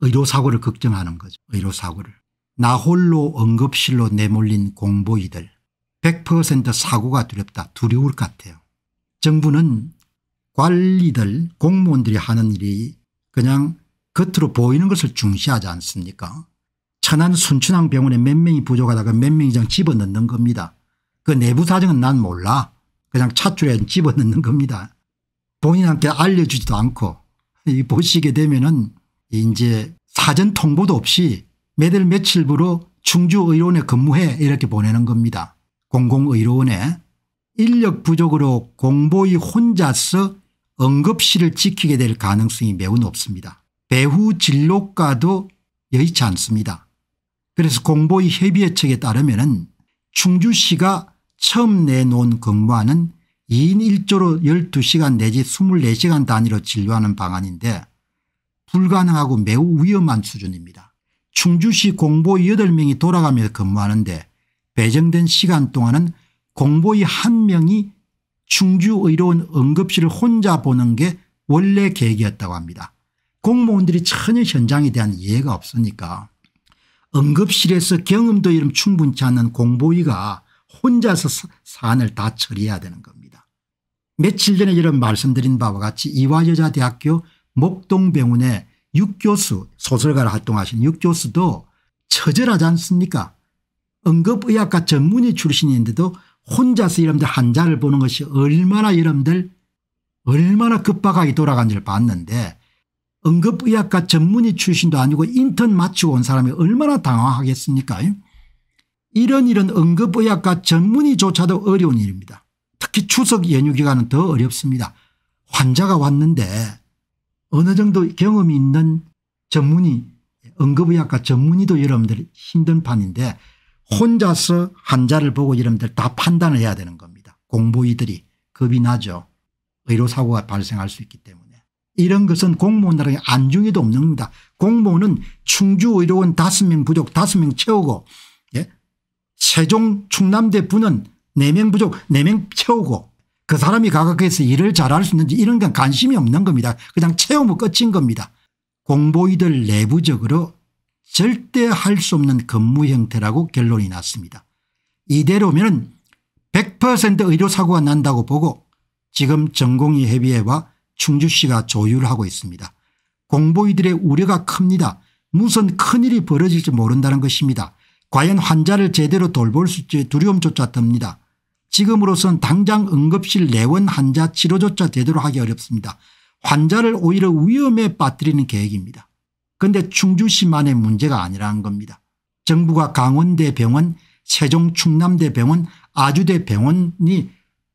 의료사고를 걱정하는 거죠. 의료사고를. 나 홀로 응급실로 내몰린 공보이들 100% 사고가 두렵다 두려울 것 같아요. 정부는 관리들 공무원들이 하는 일이 그냥 겉으로 보이는 것을 중시하지 않습니까 천안 순천항 병원에 몇 명이 부족하다가 몇명이 그냥 집어넣는 겁니다. 그 내부 사정은 난 몰라. 그냥 차출에 집어넣는 겁니다. 본인한테 알려주지도 않고 보시게 되면 은 이제 사전 통보도 없이 매달 며칠부로 충주의료원에 근무해 이렇게 보내는 겁니다. 공공의료원에 인력 부족으로 공보의 혼자서 응급실을 지키게 될 가능성이 매우 높습니다. 배후 진로과도 여의치 않습니다. 그래서 공보의 협의회 책에 따르면 충주시가 처음 내놓은 근무하는 2인 1조로 12시간 내지 24시간 단위로 진료하는 방안인데 불가능하고 매우 위험한 수준입니다. 충주시 공보위 8명이 돌아가면서 근무하는데 배정된 시간 동안은 공보위 1명이 충주의료원 응급실을 혼자 보는 게 원래 계획이었다고 합니다. 공무원들이 전혀 현장에 대한 이해가 없으니까 응급실에서 경험도 이름 충분치 않는공보위가 혼자서 사안을 다 처리해야 되는 겁니다. 며칠 전에 이런 말씀드린 바와 같이 이화여자대학교 목동병원의 육교수 소설가를 활동하신 육교수도 처절하지 않습니까 응급의학과 전문의 출신인데도 혼자서 여러분들 환자를 보는 것이 얼마나 여러분들 얼마나 급박하게 돌아간지를 봤는데 응급의학과 전문의 출신도 아니고 인턴 마치고 온 사람이 얼마나 당황하겠습니까 이런 이런 응급의학과 전문의조차도 어려운 일입니다. 특히 추석 연휴 기간은 더 어렵습니다. 환자가 왔는데 어느 정도 경험이 있는 전문의 응급의학과 전문의도 여러분들 힘든 판인데 혼자서 환자를 보고 여러분들 다 판단을 해야 되는 겁니다. 공보이들이 겁이 나죠. 의료사고가 발생할 수 있기 때문에. 이런 것은 공무원들에게 안중에도 없는 겁니다. 공무원은 충주의료원 5명 부족 5명 채우고 예? 세종 충남대 분은 4명 부족 4명 채우고 그 사람이 가각에서 일을 잘할 수 있는지 이런 건 관심이 없는 겁니다. 그냥 채우면 끝인 겁니다. 공보이들 내부적으로 절대 할 수 없는 근무 형태라고 결론이 났습니다. 이대로면 100% 의료사고가 난다고 보고 지금 전공의 협의회와 충주시가 조율하고 있습니다. 공보이들의 우려가 큽니다. 무슨 큰일이 벌어질지 모른다는 것입니다. 과연 환자를 제대로 돌볼 수 있지 두려움조차 듭니다. 지금으로선 당장 응급실 내원 환자 치료조차 되도록 하기 어렵습니다. 환자를 오히려 위험에 빠뜨리는 계획입니다. 그런데 충주시만의 문제가 아니라는 겁니다. 정부가 강원대 병원, 세종 충남대 병원, 아주대 병원이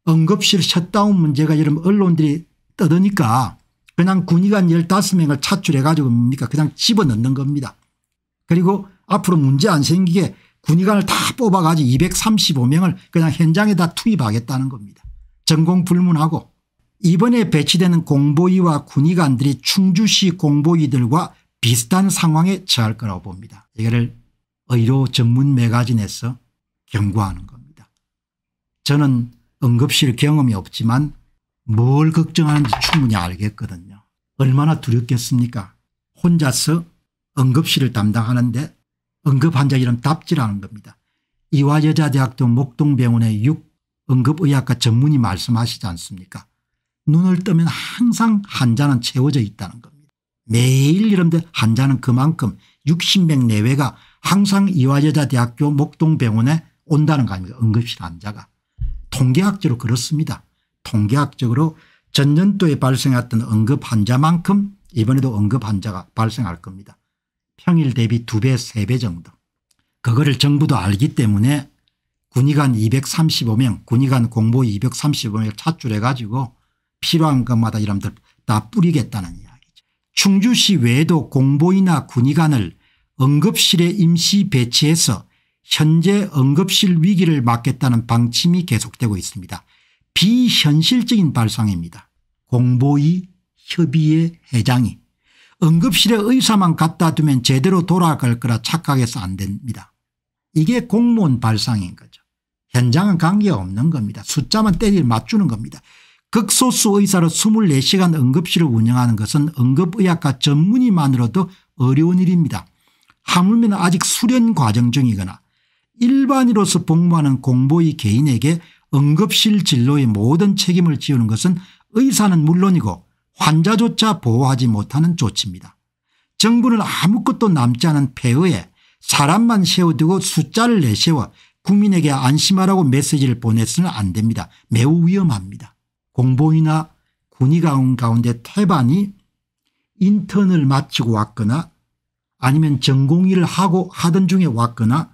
응급실 셧다운 문제가 여러 언론들이 떠드니까 그냥 군의관 15명을 차출해 가지고 뭡니까 그냥 집어넣는 겁니다. 그리고 앞으로 문제 안 생기게 군의관을 다 뽑아가지고 235명을 그냥 현장에다 투입하겠다는 겁니다. 전공 불문하고 이번에 배치되는 공보위와 군의관들이 충주시 공보위들과 비슷한 상황에 처할 거라고 봅니다. 이거를 의료 전문 매거진에서 경고하는 겁니다. 저는 응급실 경험이 없지만 뭘 걱정하는지 충분히 알겠거든요. 얼마나 두렵겠습니까 혼자서 응급실을 담당하는데 응급 환자 이름 답지라는 겁니다. 이화여자대학교 목동병원의 육 응급의학과 전문의 말씀하시지 않습니까 눈을 뜨면 항상 환자는 채워져 있다는 겁니다. 매일 이런데 환자는 그만큼 60명 내외가 항상 이화여자대학교 목동병원에 온다는 거 아닙니까 응급실 환자가. 통계학적으로 그렇습니다. 통계학적으로 전년도에 발생했던 응급 환자만큼 이번에도 응급 환자가 발생할 겁니다. 평일 대비 2배 3배 정도 그거를 정부도 알기 때문에 군의관 235명 군의관 공보 235명을 차출해 가지고 필요한 것마다 이사들다 뿌리겠다는 이야기죠. 충주시 외에도 공보이나 군의관을 응급실에 임시 배치해서 현재 응급실 위기를 막겠다는 방침이 계속되고 있습니다. 비현실적인 발상입니다. 공보위 협의회 회장이 응급실에 의사만 갖다 두면 제대로 돌아갈 거라 착각해서 안 됩니다. 이게 공무원 발상인 거죠. 현장은 관계없는 겁니다. 숫자만 때릴 맞추는 겁니다. 극소수 의사로 24시간 응급실을 운영하는 것은 응급의학과 전문의만으로도 어려운 일입니다. 하물며 아직 수련 과정 중이거나 일반으로서 복무하는 공보의 개인에게 응급실 진로의 모든 책임을 지우는 것은 의사는 물론이고 환자조차 보호하지 못하는 조치입니다. 정부는 아무것도 남지 않은 폐허에 사람만 세워두고 숫자를 내세워 국민에게 안심하라고 메시지를 보내서는 안 됩니다. 매우 위험합니다. 공보이나 군의가운 데 태반이 인턴을 마치고 왔거나 아니면 전공의를 하고 하던 중에 왔거나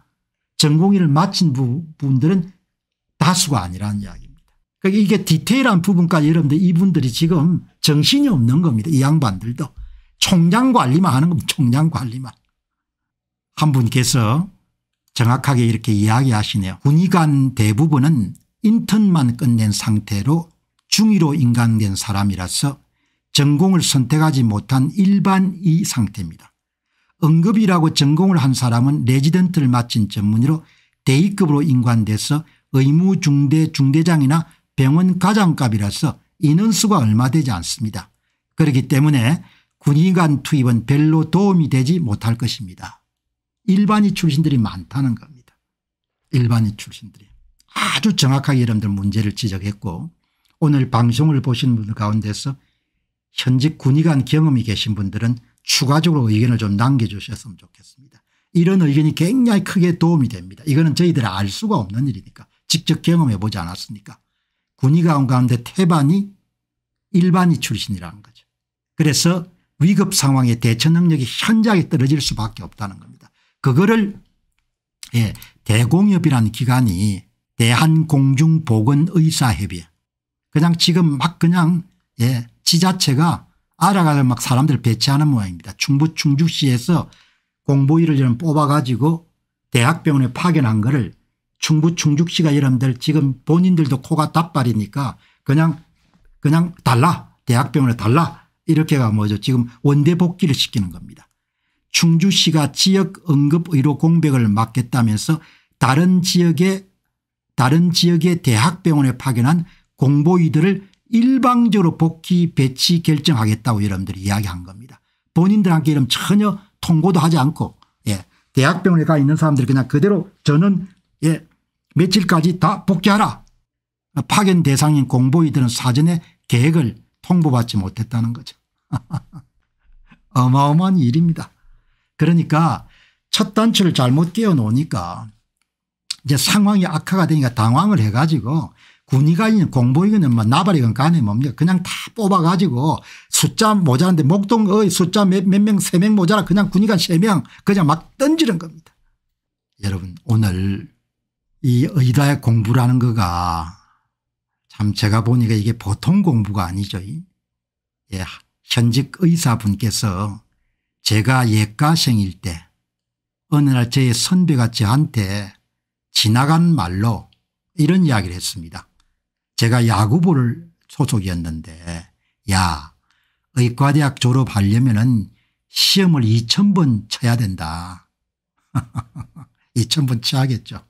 전공의를 마친 분들은 다수가 아니라는 이야기. 그러니까 이게 디테일한 부분까지 여러분들 이분들이 지금 정신이 없는 겁니다. 이 양반들도. 총장 관리만 하는 겁니다. 총장 관리만. 한 분께서 정확하게 이렇게 이야기하시네요. 군의관 대부분은 인턴만 끝낸 상태로 중위로 인간된 사람이라서 전공을 선택하지 못한 일반 이 상태입니다. 응급이라고 전공을 한 사람은 레지던트를 마친 전문의로 대위급으로 인관돼서 의무 중대 중대장이나 병원 가장값이라서 인원수가 얼마 되지 않습니다. 그렇기 때문에 군의관 투입은 별로 도움이 되지 못할 것입니다. 일반인 출신들이 많다는 겁니다. 일반인 출신들이 아주 정확하게 여러분들 문제를 지적했고 오늘 방송을 보신 분들 가운데서 현직 군의관 경험이 계신 분들은 추가적으로 의견을 좀 남겨주셨으면 좋겠습니다. 이런 의견이 굉장히 크게 도움이 됩니다. 이거는 저희들 알 수가 없는 일이니까 직접 경험해 보지 않았으니까 군의 가운데 태반이 일반이 출신이라는 거죠. 그래서 위급 상황에 대처 능력이 현저하게 떨어질 수밖에 없다는 겁니다. 그거를 예, 대공협이라는 기관이 대한공중보건의사협의회 그냥 지금 막 그냥 예, 지자체가 알아가서 막 사람들 배치하는 모양입니다. 충북 충주시에서 공보위를 뽑아가지고 대학병원에 파견한 거를 충북 충주시가 여러분들 지금 본인들도 코가 닭발이니까 그냥 그냥 달라 대학병원에 달라 이렇게가 뭐죠 지금 원대 복귀를 시키는 겁니다. 충주시가 지역 응급의료 공백을 막겠다면서 다른 지역에 다른 지역의 대학병원에 파견한 공보의들을 일방적으로 복귀 배치 결정하겠다고 여러분들이 이야기한 겁니다. 본인들한테 이름 전혀 통고도 하지 않고 예. 대학병원에 가 있는 사람들이 그냥 그대로 저는 예. 며칠까지 다 복귀하라. 파견 대상인 공보이들은 사전에 계획을 통보받지 못했다는 거죠. 어마어마한 일입니다. 그러니까 첫 단추를 잘못 끼워놓으니까 이제 상황이 악화가 되니까 당황을 해가지고 군의관이건 공보이건 뭐 나발이건 간에 뭡니까 그냥 다 뽑아가지고 숫자 모자란데 목동의 숫자 몇 명 세 명 모자라 그냥 군의관 세 명 그냥 막 던지는 겁니다. 여러분 오늘 이의다의 공부라는 거가 참 제가 보니까 이게 보통 공부가 아니죠. 예, 현직 의사분께서 제가 예과생일 때 어느 날 저의 선배가 저한테 지나간 말로 이런 이야기를 했습니다. 제가 야구부를 소속이었는데 야 의과대학 졸업하려면 은 시험을 2,000번 쳐야 된다. 2,000번 쳐야겠죠.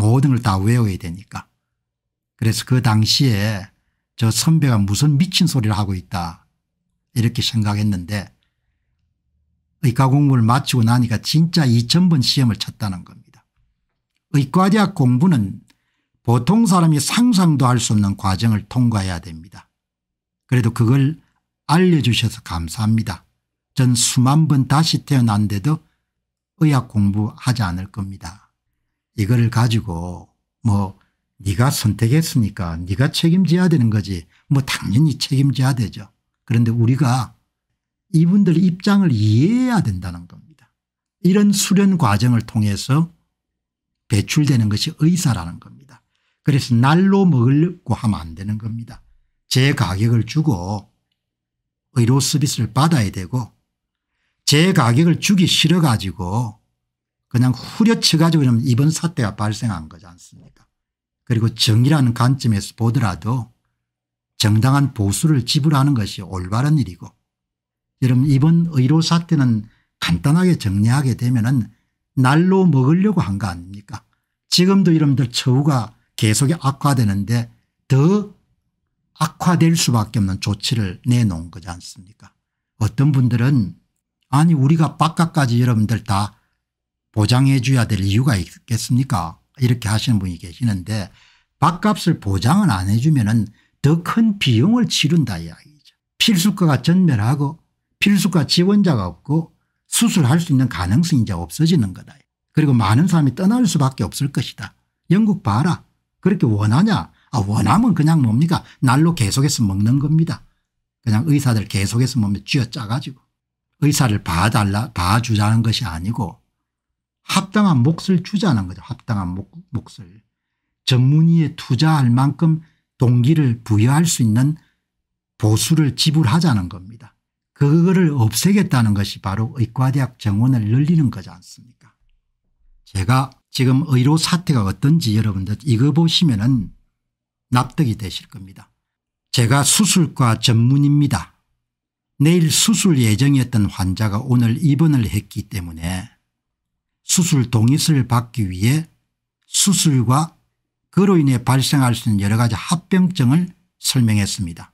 모든 걸 다 외워야 되니까. 그래서 그 당시에 저 선배가 무슨 미친 소리를 하고 있다 이렇게 생각했는데 의과 공부를 마치고 나니까 진짜 2000번 시험을 쳤다는 겁니다. 의과대학 공부는 보통 사람이 상상도 할 수 없는 과정을 통과해야 됩니다. 그래도 그걸 알려주셔서 감사합니다. 전 수만 번 다시 태어난데도 의학 공부하지 않을 겁니다. 이거를 가지고 뭐 네가 선택했으니까 네가 책임져야 되는 거지 뭐 당연히 책임져야 되죠. 그런데 우리가 이분들 입장을 이해해야 된다는 겁니다. 이런 수련 과정을 통해서 배출되는 것이 의사라는 겁니다. 그래서 날로 먹으려고 하면 안 되는 겁니다. 제 가격을 주고 의료 서비스를 받아야 되고 제 가격을 주기 싫어 가지고 그냥 후려쳐 가지고 그럼 이번 사태가 발생한 거지 않습니까 그리고 정의라는 관점에서 보더라도 정당한 보수를 지불하는 것이 올바른 일이고 여러분 이번 의료 사태는 간단하게 정리하게 되면 은 날로 먹으려고 한 거 아닙니까 지금도 여러분들 처우가 계속 악화되는데 더 악화될 수밖에 없는 조치를 내놓은 거지 않습니까 어떤 분들은 아니 우리가 바깥까지 여러분들 다 보장해 줘야 될 이유가 있겠습니까 이렇게 하시는 분이 계시는데 밥값을 보장을 안 해주면 은더 큰 비용을 치른다 이야기죠. 필수과가 전멸하고 필수과 지원자가 없고 수술할 수 있는 가능성이 이제 없어지는 거다. 그리고 많은 사람이 떠날 수밖에 없을 것이다. 영국 봐라. 그렇게 원하냐 아 원하면 그냥 뭡니까 날로 계속해서 먹는 겁니다. 그냥 의사들 계속해서 몸에 쥐어짜가지고 의사를 봐달라 봐주자는 것이 아니고 합당한 몫을 주자는 거죠. 합당한 몫을. 전문의에 투자할 만큼 동기를 부여할 수 있는 보수를 지불하자는 겁니다. 그거를 없애겠다는 것이 바로 의과대학 정원을 늘리는 거지 않습니까 제가 지금 의료 사태가 어떤지 여러분들 이거 보시면 은 납득이 되실 겁니다. 제가 수술과 전문입니다. 내일 수술 예정이었던 환자가 오늘 입원을 했기 때문에 수술 동의서를 받기 위해 수술과 그로 인해 발생할 수 있는 여러 가지 합병증을 설명했습니다.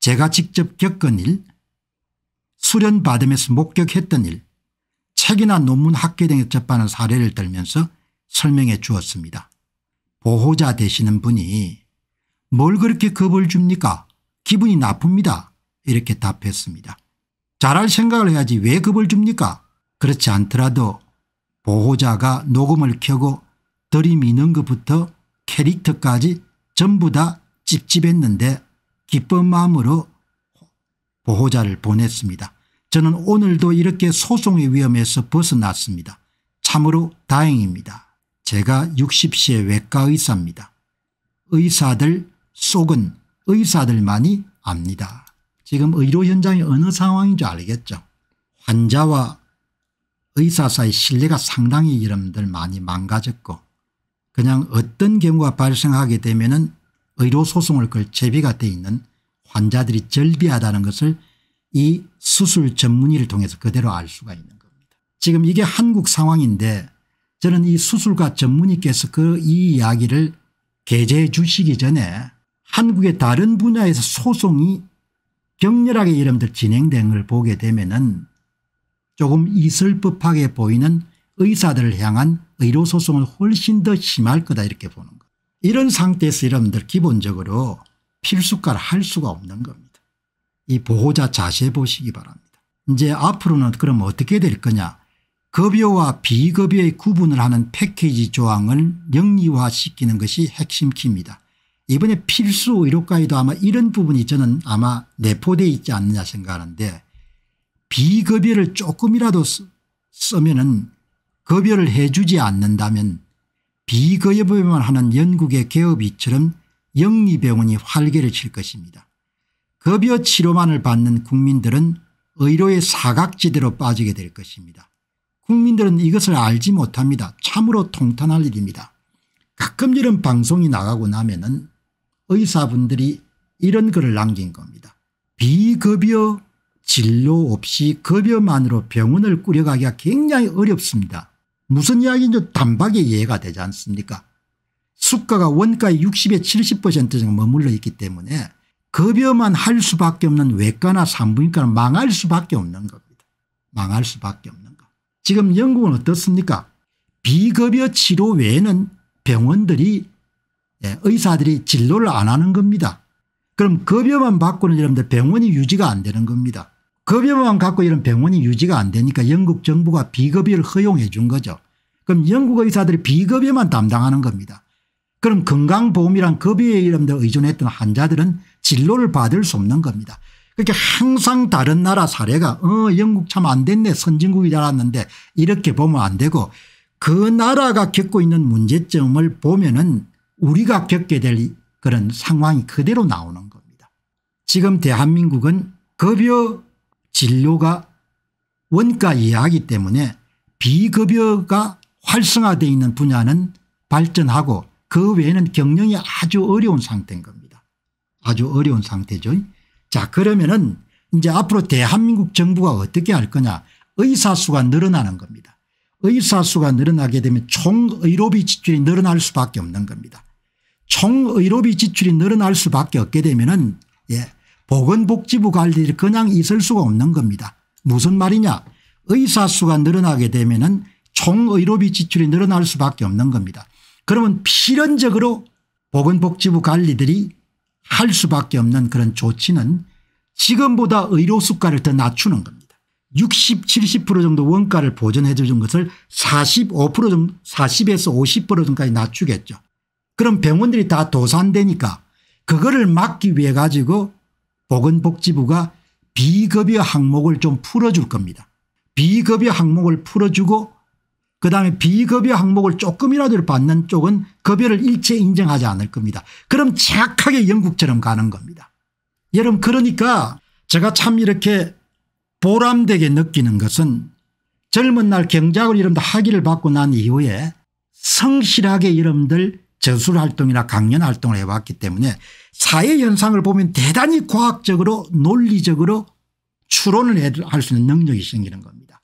제가 직접 겪은 일, 수련받음에서 목격했던 일, 책이나 논문 학계 등에 접하는 사례를 들면서 설명해 주었습니다. 보호자 되시는 분이 뭘 그렇게 겁을 줍니까 기분이 나쁩니다 이렇게 답했습니다. 잘할 생각을 해야지 왜 겁을 줍니까 그렇지 않더라도 보호자가 녹음을 켜고 들이미는 것부터 캐릭터까지 전부 다 찝찝했는데 기쁜 마음으로 보호자를 보냈습니다. 저는 오늘도 이렇게 소송의 위험에서 벗어났습니다. 참으로 다행입니다. 제가 60세 외과 의사입니다. 의사들 속은 의사들만이 압니다. 지금 의료 현장이 어느 상황인 지 알겠죠. 환자와 의사사의 신뢰가 상당히 여러분들 많이 망가졌고 그냥 어떤 경우가 발생하게 되면 은 의료소송을 걸 제비가 돼 있는 환자들이 절비하다는 것을 이 수술 전문의를 통해서 그대로 알 수가 있는 겁니다. 지금 이게 한국 상황인데 저는 이 수술과 전문의께서 그 이 이야기를 게재해 주시기 전에 한국의 다른 분야에서 소송이 격렬하게 여러분들 진행된 걸 보게 되면 은 조금 있을 법하게 보이는 의사들을 향한 의료소송은 훨씬 더 심할 거다 이렇게 보는 거 이런 상태에서 여러분들 기본적으로 필수과를 할 수가 없는 겁니다. 이 보호자 자세 보시기 바랍니다. 이제 앞으로는 그럼 어떻게 될 거냐 급여와 비급여의 구분을 하는 패키지 조항을 영리화시키는 것이 핵심 키입니다. 이번에 필수 의료과에도 아마 이런 부분이 저는 아마 내포되어 있지 않느냐 생각하는데 비급여를 조금이라도 쓰면은 급여를 해주지 않는다면 비급여만 법 하는 영국의 개업이처럼 영리병원이 활개를 칠 것입니다. 급여 치료만을 받는 국민들은 의료의 사각지대로 빠지게 될 것입니다. 국민들은 이것을 알지 못합니다. 참으로 통탄할 일입니다. 가끔 이런 방송이 나가고 나면 은 의사분들이 이런 글을 남긴 겁니다. 비급여 진료 없이 급여만으로 병원을 꾸려가기가 굉장히 어렵습니다. 무슨 이야기인지 단박에 이해가 되지 않습니까 수가가 원가의 60에 70% 정도 머물러 있기 때문에 급여만 할 수밖에 없는 외과나 산부인과는 망할 수밖에 없는 겁니다. 망할 수밖에 없는 거. 지금 영국은 어떻습니까 비급여 치료 외에는 병원들이 예, 의사들이 진료를 안 하는 겁니다. 그럼 급여만 받고는 여러분들 병원이 유지가 안 되는 겁니다. 급여만 갖고 이런 병원이 유지가 안 되니까 영국 정부가 비급여를 허용해 준 거죠. 그럼 영국 의사들이 비급여만 담당하는 겁니다. 그럼 건강보험이란 급여의 이름대 의존했던 환자들은 진료를 받을 수 없는 겁니다. 그렇게 그러니까 항상 다른 나라 사례가 어 영국 참 안 됐네 선진국이 잘았는데 이렇게 보면 안 되고 그 나라가 겪고 있는 문제점을 보면은 우리가 겪게 될 그런 상황이 그대로 나오는 겁니다. 지금 대한민국은 급여 진료가 원가 이하이기 때문에 비급여가 활성화되어 있는 분야는 발전하고 그 외에는 경영이 아주 어려운 상태인 겁니다. 아주 어려운 상태죠. 자 그러면은 이제 앞으로 대한민국 정부가 어떻게 할 거냐 의사 수가 늘어나는 겁니다. 의사 수가 늘어나게 되면 총의료비 지출이 늘어날 수밖에 없는 겁니다. 총의료비 지출이 늘어날 수밖에 없게 되면은 예 보건복지부 관리를 그냥 있을 수가 없는 겁니다. 무슨 말이냐 의사 수가 늘어나게 되면 은 총의료비 지출이 늘어날 수밖에 없는 겁니다. 그러면 필연적으로 보건복지부 관리들이 할 수밖에 없는 그런 조치는 지금보다 의료 수가를 더 낮추는 겁니다. 60, 70% 정도 원가를 보전해 주는 것을 45% 정도 40에서 50% 정도까지 낮추겠죠. 그럼 병원들이 다 도산되니까 그거를 막기 위해 가지고 보건복지부가 비급여 항목을 좀 풀어줄 겁니다. 비급여 항목을 풀어주고 그다음에 비급여 항목을 조금이라도 받는 쪽은 급여를 일체 인정하지 않을 겁니다. 그럼 착하게 영국처럼 가는 겁니다. 여러분 그러니까 제가 참 이렇게 보람되게 느끼는 것은 젊은 날 경작을 여러분들 학위를 받고 난 이후에 성실하게 여러분들 저술활동이나 강연활동을 해왔기 때문에 사회 현상을 보면 대단히 과학적으로 논리적으로 추론을 할 수 있는 능력이 생기는 겁니다.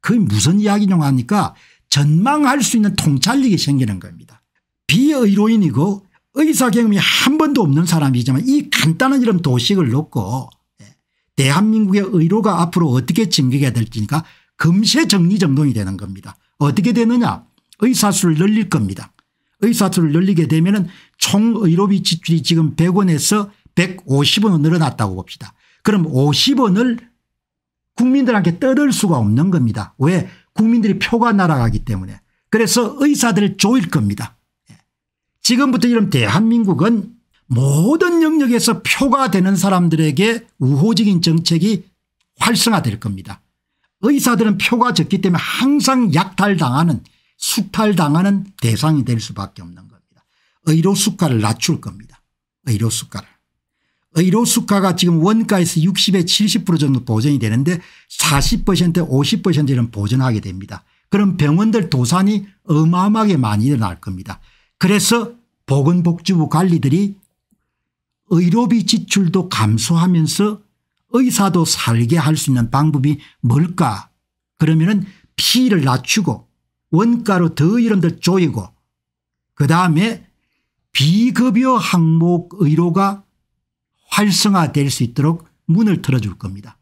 그게 무슨 이야기냐 하니까 전망할 수 있는 통찰력이 생기는 겁니다. 비의료인이고 의사 경험이 한 번도 없는 사람이지만 이 간단한 이런 도식을 놓고 예, 대한민국의 의료가 앞으로 어떻게 증기가 될지니까 금세 정리정돈이 되는 겁니다. 어떻게 되느냐 의사수를 늘릴 겁니다. 의사수를 늘리게 되면 은총 의료비 지출이 지금 100원에서 150원으로 늘어났다고 봅시다. 그럼 50원을 국민들한테 떠들 수가 없는 겁니다. 왜 국민들이 표가 날아가기 때문에 그래서 의사들을 조일 겁니다. 예. 지금부터 이런 대한민국은 모든 영역에서 표가 되는 사람들에게 우호적인 정책이 활성화될 겁니다. 의사들은 표가 적기 때문에 항상 약탈당하는 수탈당하는 대상이 될 수밖에 없는 겁니다. 의료 수가를 낮출 겁니다. 의료 수가를. 의료 수가가 지금 원가에서 60에 70% 정도 보전이 되는데 40% 50%는 보전하게 됩니다. 그럼 병원들 도산이 어마어마하게 많이 일어날 겁니다. 그래서 보건복지부 관리들이 의료비 지출도 감소하면서 의사도 살게 할 수 있는 방법이 뭘까 그러면 은 피를 낮추고 원가로 더 이름들 조이고 그다음에 비급여 항목 의료가 활성화될 수 있도록 문을 틀어줄 겁니다.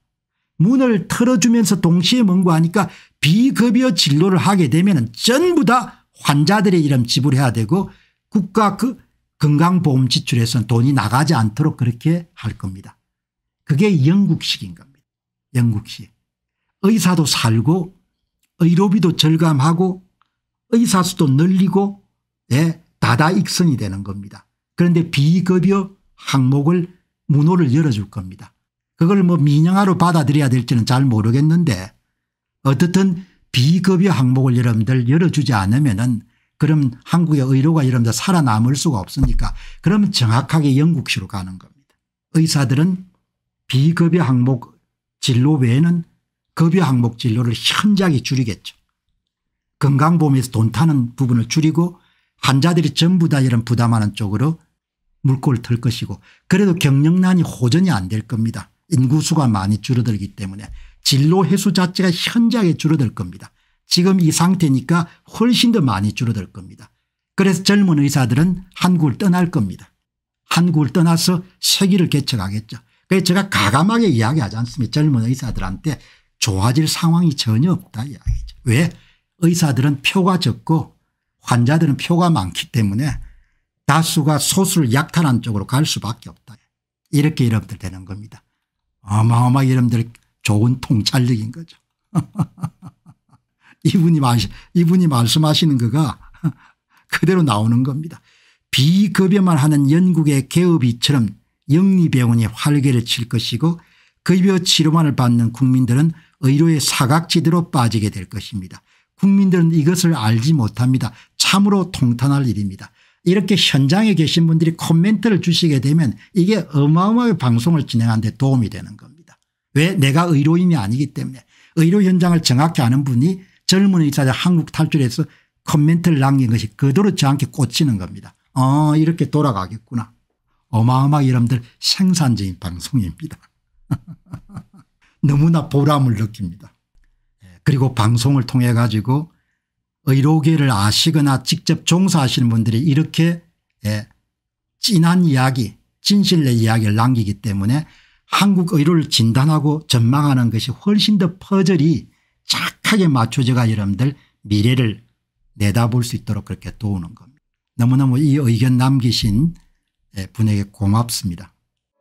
문을 틀어주면서 동시에 뭔가 하니까 비급여 진료를 하게 되면 전부 다 환자들의 이름 지불해야 되고 국가 그 건강보험 지출에는 돈이 나가지 않도록 그렇게 할 겁니다. 그게 영국식인 겁니다. 영국식. 의사도 살고 의료비도 절감하고 의사수도 늘리고 예, 다다익선이 되는 겁니다. 그런데 비급여 항목을 문호를 열어줄 겁니다. 그걸 뭐 민영화로 받아들여야 될지는 잘 모르겠는데 어떻든 비급여 항목을 여러분들 열어주지 않으면 은 그럼 한국의 의료가 여러분들 살아남을 수가 없으니까 그러면 정확하게 영국시로 가는 겁니다. 의사들은 비급여 항목 진로 외에는 급여 항목 진로를 현저하게 줄이겠죠. 건강보험에서 돈 타는 부분을 줄이고 환자들이 전부 다 이런 부담하는 쪽으로 물꼬를 틀 것이고 그래도 경력난이 호전이 안 될 겁니다. 인구수가 많이 줄어들기 때문에 진로 해수 자체가 현저하게 줄어들 겁니다. 지금 이 상태니까 훨씬 더 많이 줄어들 겁니다. 그래서 젊은 의사들은 한국을 떠날 겁니다. 한국을 떠나서 세기를 개척하겠죠. 그래서 제가 가감하게 이야기하지 않습니까 젊은 의사들한테 좋아질 상황이 전혀 없다 이야기죠. 왜 의사들은 표가 적고 환자들은 표가 많기 때문에 다수가 소수를 약탈한 쪽으로 갈 수밖에 없다. 이렇게 여러분들 되는 겁니다. 어마어마 여러분들 좋은 통찰력인 거죠. 이분이, 마시, 이분이 말씀하시는 거가 그대로 나오는 겁니다. 비급여만 하는 영국의 개업이처럼 영리병원이 활개를 칠 것이고 급여 치료만을 받는 국민들은 의료의 사각지대로 빠지게 될 것입니다. 국민들은 이것을 알지 못합니다. 참으로 통탄할 일입니다. 이렇게 현장에 계신 분들이 코멘트를 주시게 되면 이게 어마어마하게 방송을 진행하는 데 도움이 되는 겁니다. 왜 내가 의료인이 아니기 때문에 의료 현장을 정확히 아는 분이 젊은 의사들 한국 탈출해서 코멘트를 남긴 것이 그대로 저한테 꽂히는 겁니다. 어 이렇게 돌아가겠구나. 어마어마하게 여러분들 생산적인 방송입니다. 너무나 보람을 느낍니다. 예, 그리고 방송을 통해 가지고 의료계를 아시거나 직접 종사하시는 분들이 이렇게 예, 진한 이야기 진실의 이야기를 남기기 때문에 한국 의료를 진단하고 전망하는 것이 훨씬 더 퍼즐이 착하게 맞춰져가 여러분들 미래를 내다볼 수 있도록 그렇게 도우는 겁니다. 너무너무 이 의견 남기신 예, 분에게 고맙습니다.